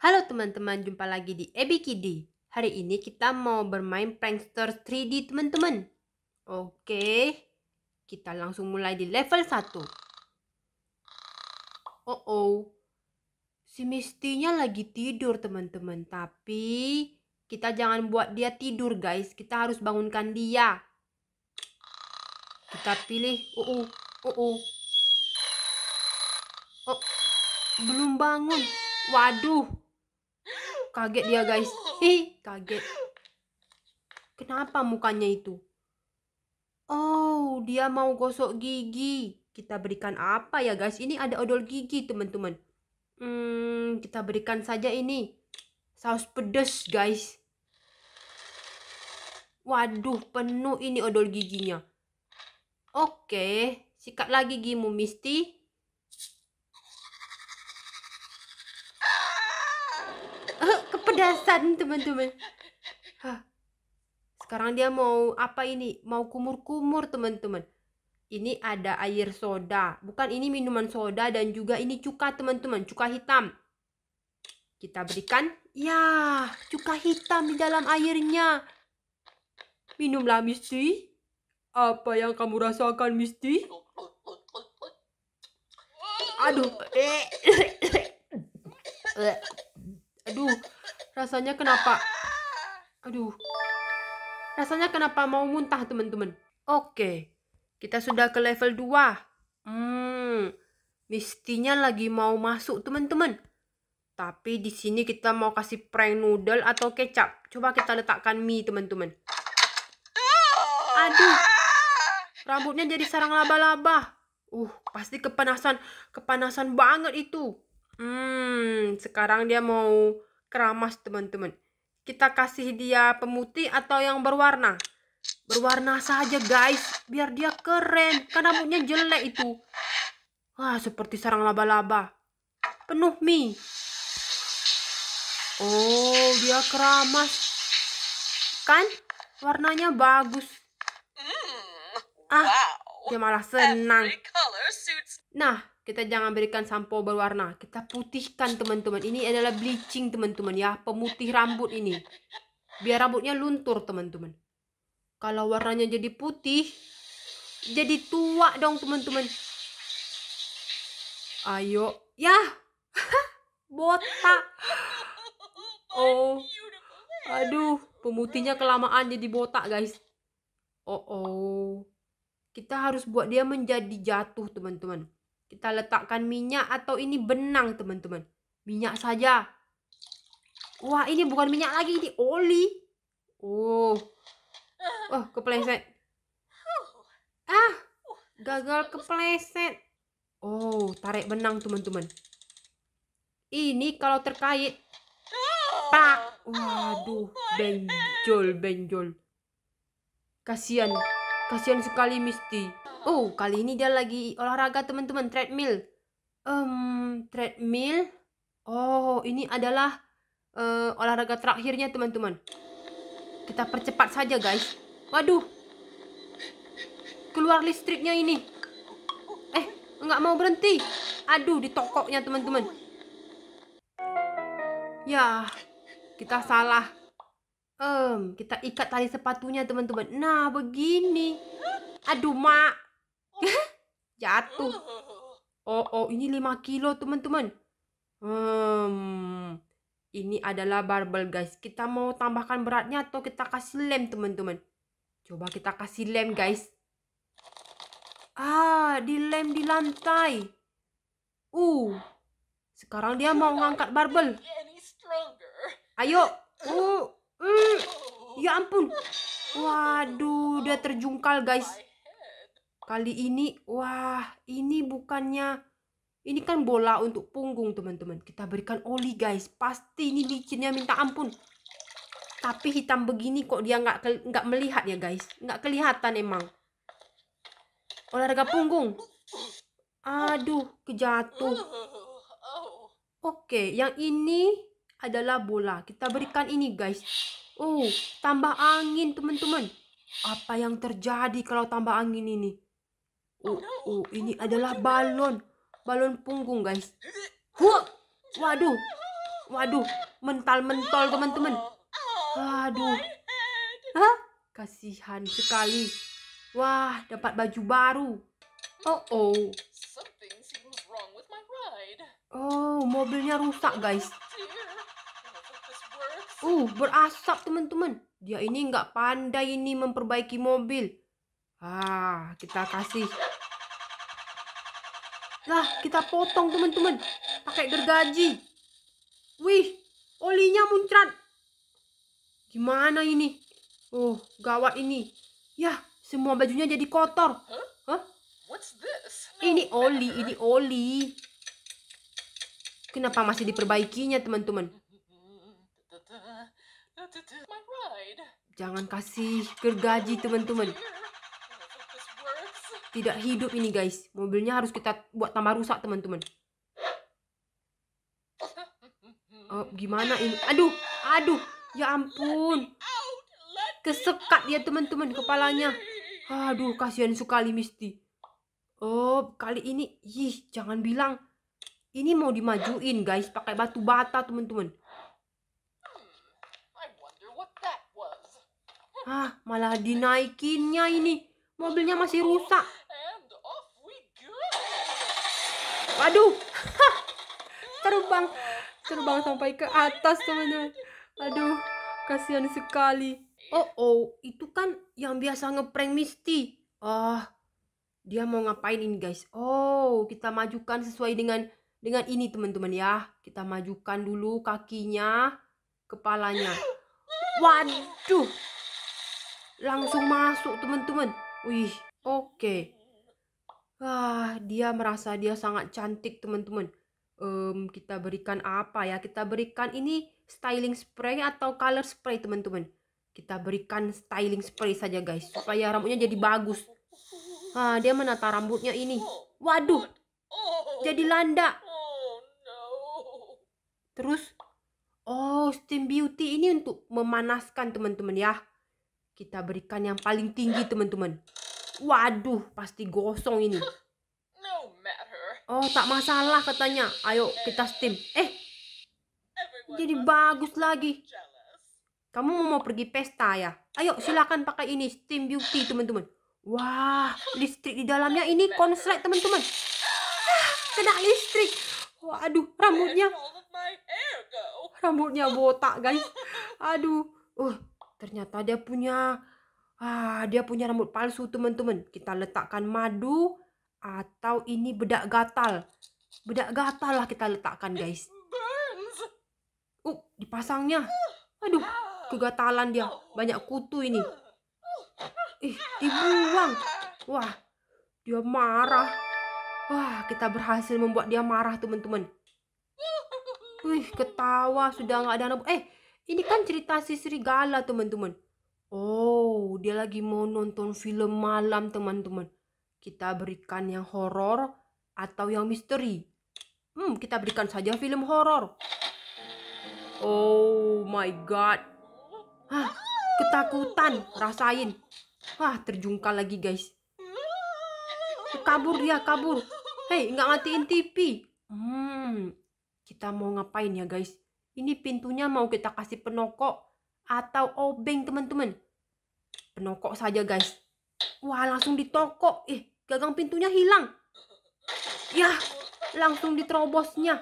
Halo teman-teman, jumpa lagi di Ebi Kidi. Hari ini kita mau bermain Prankster 3D teman-teman. Oke, kita langsung mulai di level 1. Oh oh, si Mistinya lagi tidur teman-teman. Tapi kita jangan buat dia tidur guys, kita harus bangunkan dia. Kita pilih, oh oh, oh oh. Oh, belum bangun. Waduh, Kaget dia guys. Hi, kaget. Kenapa mukanya itu? Oh, dia mau gosok gigi. Kita berikan apa ya guys? Ini ada odol gigi teman-teman. Hmm, kita berikan saja ini. Saus pedas guys. Waduh, penuh ini odol giginya. Oke, sikat lagi gigimu Misti. kepedasan teman-teman sekarang dia mau apa ini mau kumur-kumur teman-teman ini ada air soda bukan ini minuman soda dan juga ini cuka teman-teman cuka hitam kita berikan ya cuka hitam di dalam airnya minumlah Misti apa yang kamu rasakan Misti aduh eh Aduh, rasanya kenapa? Aduh. Rasanya kenapa mau muntah, teman-teman? Oke. Kita sudah ke level 2. Hmm. Mistinya lagi mau masuk, teman-teman. Tapi di sini kita mau kasih prank noodle atau kecap. Coba kita letakkan mie, teman-teman. Aduh. Rambutnya jadi sarang laba-laba. Uh, pasti kepanasan. Kepanasan banget itu. Hmm, sekarang dia mau keramas teman-teman. Kita kasih dia pemutih atau yang berwarna. Berwarna saja guys, biar dia keren. Karena rambutnya jelek itu. Wah, seperti sarang laba-laba. Penuh mie. Oh, dia keramas. Kan? Warnanya bagus. Hmm, ah, dia malah senang. Nah, kita jangan berikan sampo berwarna kita putihkan teman-teman ini adalah bleaching teman-teman ya pemutih rambut ini biar rambutnya luntur teman-teman kalau warnanya jadi putih jadi tua dong teman-teman ayo ya botak oh aduh pemutihnya kelamaan jadi botak guys oh oh kita harus buat dia menjadi jatuh teman-teman kita letakkan minyak atau ini benang teman-teman. Minyak saja. Wah ini bukan minyak lagi, ini oli. Oh. oh kepleset. Ah, gagal kepleset. Oh, tarik benang teman-teman. Ini kalau terkait. Pak. Waduh, benjol, benjol. Kasihan, kasihan sekali Misty. Oh, kali ini dia lagi olahraga teman-teman, treadmill. Um, treadmill. Oh, ini adalah uh, olahraga terakhirnya teman-teman. Kita percepat saja guys. Waduh. Keluar listriknya ini. Eh, nggak mau berhenti. Aduh, ditokoknya teman-teman. Ya, kita salah. Um, kita ikat tali sepatunya teman-teman. Nah, begini. Aduh, Mak jatuh. Oh, oh, ini 5 kilo teman-teman. Hmm, ini adalah barbel guys. Kita mau tambahkan beratnya atau kita kasih lem teman-teman. Coba kita kasih lem guys. Ah, dilem di lantai. Uh, sekarang dia mau ngangkat barbel. Ayo. Uh, uh. ya ampun. Waduh, dia terjungkal guys kali ini wah ini bukannya ini kan bola untuk punggung teman-teman kita berikan oli guys pasti ini licinnya minta ampun tapi hitam begini kok dia nggak nggak melihat ya guys nggak kelihatan emang olahraga punggung aduh kejatuh oke yang ini adalah bola kita berikan ini guys oh tambah angin teman-teman apa yang terjadi kalau tambah angin ini Oh, oh, ini adalah balon. Balon punggung, guys. Huh. Waduh. Waduh, mental mental teman-teman. Waduh. Hah? Kasihan sekali. Wah, dapat baju baru. Oh, oh. Oh, mobilnya rusak, guys. Uh, berasap, teman-teman. Dia ini nggak pandai ini memperbaiki mobil ah kita kasih lah kita potong teman-teman pakai gergaji wih olinya muncrat gimana ini oh gawat ini ya semua bajunya jadi kotor huh? ini oli ini oli kenapa masih diperbaikinya teman-teman jangan kasih gergaji teman-teman tidak hidup ini guys mobilnya harus kita buat tambah rusak teman-teman oh, gimana ini aduh aduh ya ampun kesekat dia teman-teman kepalanya aduh kasihan sekali Misti oh kali ini ih jangan bilang ini mau dimajuin guys pakai batu bata teman-teman ah malah dinaikinnya ini mobilnya masih rusak Aduh, terbang. Terbang sampai ke atas, teman-teman. Aduh, kasihan sekali. Oh, oh, itu kan yang biasa ngeprank Misty. Ah, dia mau ngapain ini, guys? Oh, kita majukan sesuai dengan dengan ini, teman-teman ya. Kita majukan dulu kakinya, kepalanya. Waduh. Langsung masuk, teman-teman. Wih, oke. Okay. Wah, dia merasa dia sangat cantik, teman-teman. Um, kita berikan apa ya? Kita berikan ini styling spray atau color spray, teman-teman. Kita berikan styling spray saja, guys, supaya rambutnya jadi bagus. Ah, dia menata rambutnya ini. Waduh. Jadi landa. Terus oh, steam beauty ini untuk memanaskan, teman-teman ya. Kita berikan yang paling tinggi, teman-teman. Waduh, pasti gosong ini. Oh, tak masalah katanya. Ayo kita steam. Eh, jadi bagus lagi. Kamu mau pergi pesta ya? Ayo silakan pakai ini steam beauty teman-teman. Wah, listrik di dalamnya ini konslet teman-teman. Ah, kena listrik. Waduh, rambutnya. Rambutnya botak guys. Aduh. Uh, ternyata dia punya Ah, dia punya rambut palsu, teman-teman. Kita letakkan madu atau ini bedak gatal. Bedak gatal lah kita letakkan, guys. Oh, dipasangnya. Aduh, kegatalan dia. Banyak kutu ini. Ih, dibuang. Wah, dia marah. Wah, kita berhasil membuat dia marah, teman-teman. Wih, ketawa. Sudah nggak ada rambut. Eh, ini kan cerita si serigala, teman-teman. Oh, dia lagi mau nonton film malam, teman-teman. Kita berikan yang horor atau yang misteri. Hmm, kita berikan saja film horor. Oh my god. Hah, ketakutan, rasain. Wah, terjungkal lagi, guys. Kabur dia, kabur. Hei, nggak matiin TV. Hmm, kita mau ngapain ya, guys? Ini pintunya mau kita kasih penokok atau obeng teman-teman penokok saja guys wah langsung ditokok eh gagang pintunya hilang Ya langsung diterobosnya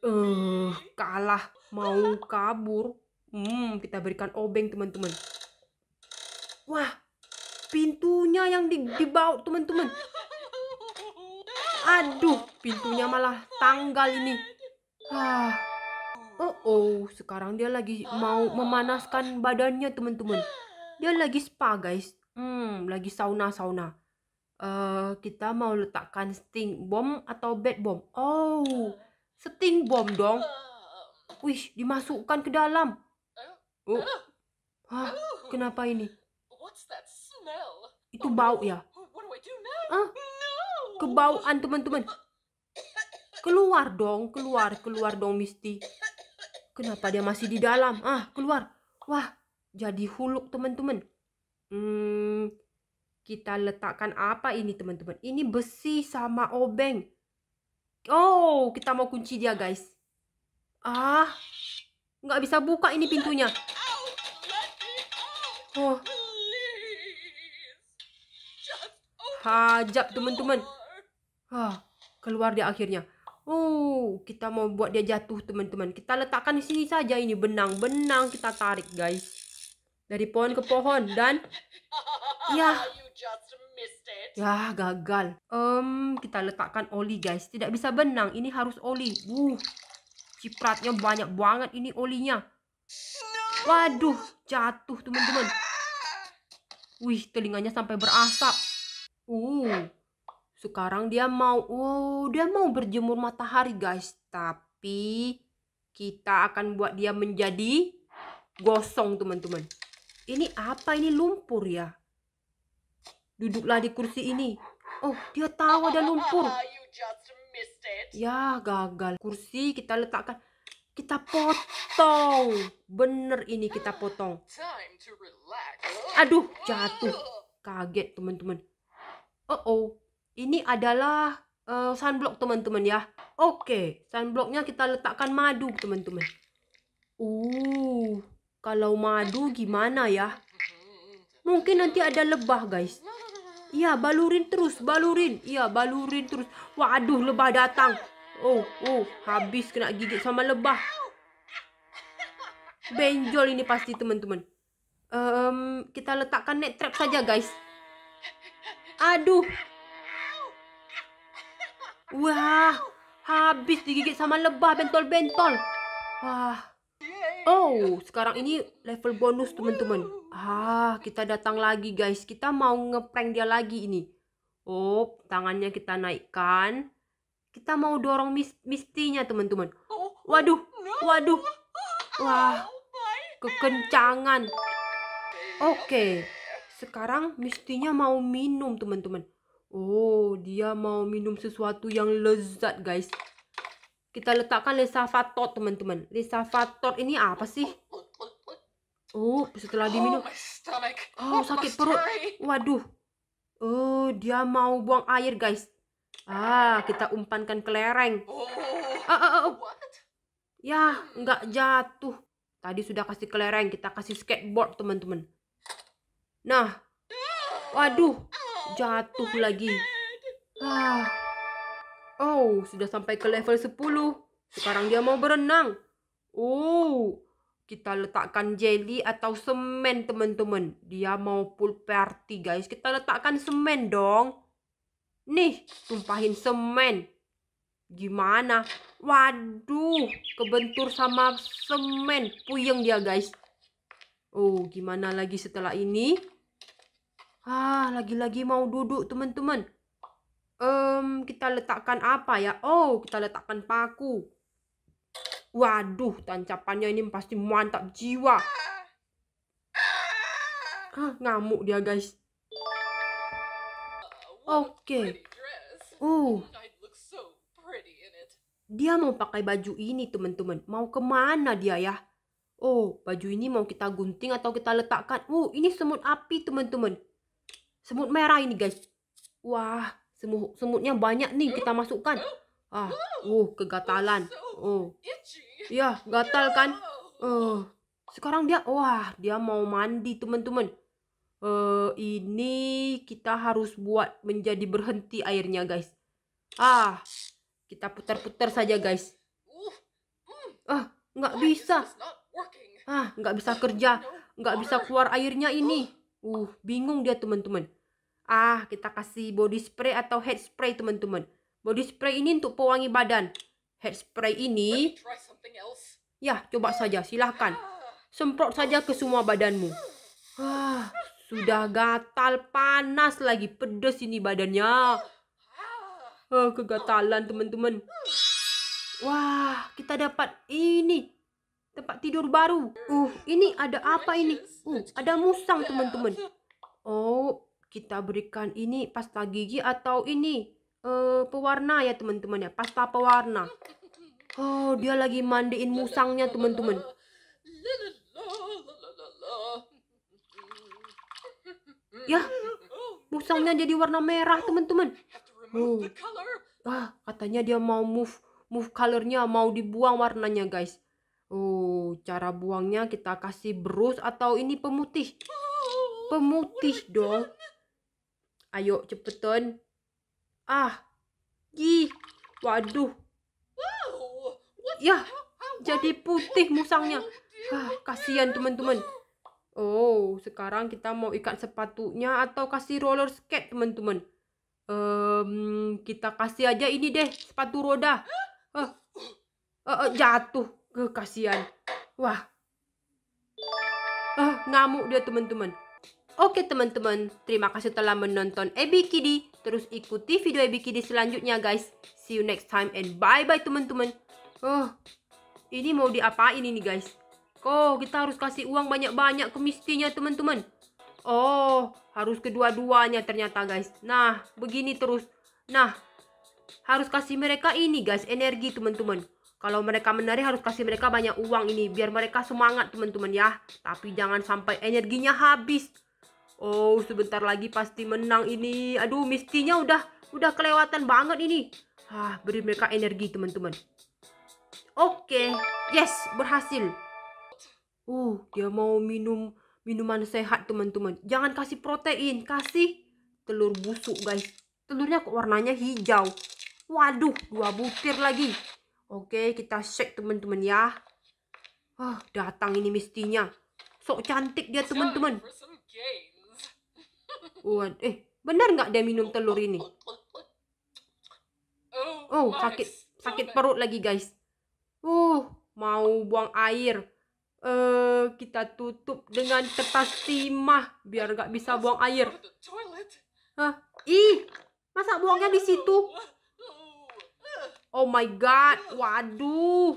eh uh, kalah mau kabur hmm kita berikan obeng teman-teman wah pintunya yang di dibawa teman-teman aduh pintunya malah tanggal ini ah Oh, oh, sekarang dia lagi mau memanaskan badannya, teman-teman. Dia lagi spa, guys. Hmm, lagi sauna-sauna. Uh, kita mau letakkan sting bomb atau bed bomb. Oh, sting bomb dong. Wih, dimasukkan ke dalam. Oh. Hah, kenapa ini? Itu bau ya? Ah, kebauan teman-teman. Keluar dong, keluar, keluar dong Misty. Kenapa dia masih di dalam? Ah, keluar. Wah, jadi huluk teman-teman. Hmm, kita letakkan apa ini teman-teman? Ini besi sama obeng. Oh, kita mau kunci dia guys. Ah, nggak bisa buka ini pintunya. Oh. Hajab teman-teman. Ah, keluar dia akhirnya. Oh, kita mau buat dia jatuh, teman-teman. Kita letakkan di sini saja ini benang-benang kita tarik, guys. Dari pohon ke pohon dan ya. Ya, gagal. Um, kita letakkan oli, guys. Tidak bisa benang, ini harus oli. Uh. Cipratnya banyak banget ini olinya. Waduh, jatuh, teman-teman. Wih, telinganya sampai berasap. Uh. Sekarang dia mau, wow, oh, dia mau berjemur matahari guys. Tapi kita akan buat dia menjadi gosong teman-teman. Ini apa ini lumpur ya? Duduklah di kursi ini. Oh, dia tahu ada lumpur. Ya, gagal. Kursi kita letakkan. Kita potong. Bener ini kita potong. Aduh, jatuh. Kaget teman-teman. Oh, oh ini adalah uh, sunblock teman-teman ya oke sunblocknya kita letakkan madu teman-teman uh kalau madu gimana ya mungkin nanti ada lebah guys iya balurin terus balurin iya balurin terus waduh lebah datang oh oh habis kena gigit sama lebah benjol ini pasti teman-teman um, kita letakkan net trap saja guys aduh Wah, habis digigit sama lebah bentol-bentol. Wah. Oh, sekarang ini level bonus teman-teman. Ah, kita datang lagi guys. Kita mau ngeprank dia lagi ini. Oh, tangannya kita naikkan. Kita mau dorong mis mistinya teman-teman. Waduh, waduh. Wah, kekencangan. Oke, okay. sekarang mistinya mau minum teman-teman. Oh, dia mau minum sesuatu yang lezat, guys. Kita letakkan lesafator, teman-teman. Lesafator ini apa sih? Oh, setelah oh, diminum. Oh, oh, sakit perut. Waduh. Oh, dia mau buang air, guys. Ah, kita umpankan kelereng. Oh, ah, ah, ah, oh, oh. Ya, nggak jatuh. Tadi sudah kasih kelereng, kita kasih skateboard, teman-teman. Nah. Waduh. Jatuh lagi. Ah. Oh, sudah sampai ke level 10. Sekarang dia mau berenang. Oh, kita letakkan jelly atau semen teman-teman. Dia mau pool party guys. Kita letakkan semen dong. Nih, tumpahin semen. Gimana? Waduh, kebentur sama semen. Puyeng dia guys. Oh, gimana lagi setelah ini? Ah, lagi-lagi mau duduk teman-teman. Um, kita letakkan apa ya? Oh, kita letakkan paku. Waduh, tancapannya ini pasti mantap jiwa. Ah, ngamuk dia guys. Oke. Okay. Uh. Dia mau pakai baju ini teman-teman. Mau kemana dia ya? Oh, baju ini mau kita gunting atau kita letakkan. Oh ini semut api teman-teman semut merah ini guys wah semut semutnya banyak nih kita masukkan ah uh kegatalan oh ya gatal kan uh, sekarang dia wah dia mau mandi teman-teman uh, ini kita harus buat menjadi berhenti airnya guys ah kita putar-putar saja guys ah nggak bisa ah nggak bisa kerja nggak bisa keluar airnya ini uh bingung dia teman-teman ah kita kasih body spray atau head spray teman-teman body spray ini untuk pewangi badan head spray ini ya coba saja silahkan semprot saja ke semua badanmu ah, sudah gatal panas lagi pedes ini badannya ah, kegatalan teman-teman wah kita dapat ini tempat tidur baru uh ini ada apa ini uh ada musang teman-teman oh kita berikan ini pasta gigi atau ini uh, pewarna ya teman-teman ya pasta pewarna oh dia lagi mandiin musangnya teman-teman ya musangnya jadi warna merah teman-teman oh. ah katanya dia mau move move colornya mau dibuang warnanya guys oh cara buangnya kita kasih brush atau ini pemutih pemutih dong Ayo cepetan. Ah. gi Waduh. Ya. Jadi putih musangnya. Ah, kasihan teman-teman. Oh, sekarang kita mau ikat sepatunya atau kasih roller skate, teman-teman. Um, kita kasih aja ini deh, sepatu roda. Uh, uh, uh, jatuh. Uh, kasihan. Wah. Uh, ngamuk dia, teman-teman. Oke teman-teman, terima kasih telah menonton Ebi Kidi. Terus ikuti video Ebi Kidi selanjutnya guys. See you next time and bye-bye teman-teman. Oh, ini mau diapain ini guys? Oh, kita harus kasih uang banyak-banyak ke mistinya teman-teman. Oh, harus kedua-duanya ternyata guys. Nah, begini terus. Nah, harus kasih mereka ini guys, energi teman-teman. Kalau mereka menari harus kasih mereka banyak uang ini biar mereka semangat teman-teman ya. Tapi jangan sampai energinya habis. Oh, sebentar lagi pasti menang ini. Aduh, mistinya udah udah kelewatan banget ini. Ah, beri mereka energi, teman-teman. Oke, okay. yes, berhasil. Uh, dia mau minum minuman sehat, teman-teman. Jangan kasih protein, kasih telur busuk, guys. Telurnya kok warnanya hijau. Waduh, dua butir lagi. Oke, okay, kita cek teman-teman ya. Ah, datang ini mistinya. Sok cantik dia, teman-teman. Waduh, eh benar nggak dia minum telur ini? Oh sakit sakit perut lagi guys. Uh mau buang air. Eh uh, kita tutup dengan kertas timah biar nggak bisa buang air. Hah? Ih masa buangnya di situ? Oh my god, waduh.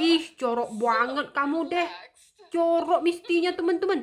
Ih, corok banget kamu deh. Corok mistinya teman-teman.